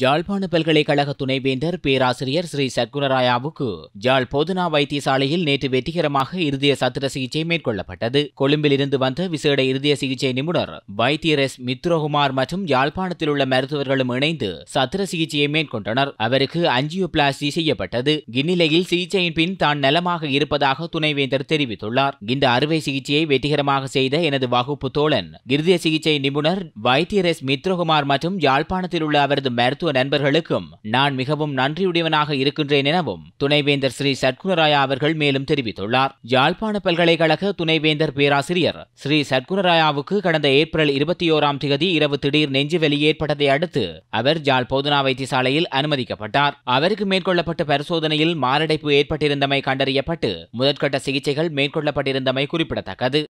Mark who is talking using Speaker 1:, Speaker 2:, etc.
Speaker 1: ஜாழ்ப்பாண பல்கலைக்கழக துணைவேந்தர் பேராசிரியர் ஸ்ரீ சத்குணராயாவுக்கு ஜாழ் போதனா வைத்தியசாலையில் நேற்று வெற்றிகரமாக இருதய சத்திர சிகிச்சை மேற்கொள்ளப்பட்டது கொழும்பிலிருந்து வந்த விசேட இருதய சிகிச்சை நிபுணர் வைத்தியர் எஸ் மித்ரோகுமார் மற்றும் யாழ்ப்பாணத்தில் உள்ள மருத்துவர்களும் இணைந்து சத்திர சிகிச்சையை மேற்கொண்டனர் அவருக்கு அஞ்சியோபிளாஸ்டி செய்யப்பட்டது இந்நிலையில் சிகிச்சையின் பின் தான் நலமாக இருப்பதாக துணைவேந்தர் தெரிவித்துள்ளார் இந்த அறுவை சிகிச்சையை வெற்றிகரமாக செய்த எனது வகுப்பு தோழன் இருதய சிகிச்சை நிபுணர் வைத்தியர் எஸ் மித்ரோகுமார் மற்றும் யாழ்ப்பாணத்தில் உள்ள அவரது மருத்துவ மருத்துவ நண்பர்களுக்கும் நான் மிகவும் நன்றியுடையவனாக இருக்கின்றேன் எனவும் துணைவேந்தர் ஸ்ரீ சத்குணராயா அவர்கள் மேலும் தெரிவித்துள்ளார் யாழ்ப்பாண பல்கலைக்கழக துணைவேந்தர் பேராசிரியர் ஸ்ரீ சத்குணராயாவுக்கு கடந்த ஏப்ரல் இருபத்தி ஓராம் திகதி இரவு திடீர் நெஞ்சுவலி ஏற்பட்டதை அடுத்து அவர் ஜால் போதுனா வைத்தியசாலையில் அனுமதிக்கப்பட்டார் அவருக்கு மேற்கொள்ளப்பட்ட பரிசோதனையில் மாரடைப்பு ஏற்பட்டிருந்தமை கண்டறியப்பட்டு முதற்கட்ட சிகிச்சைகள் மேற்கொள்ளப்பட்டிருந்தமை குறிப்பிடத்தக்கது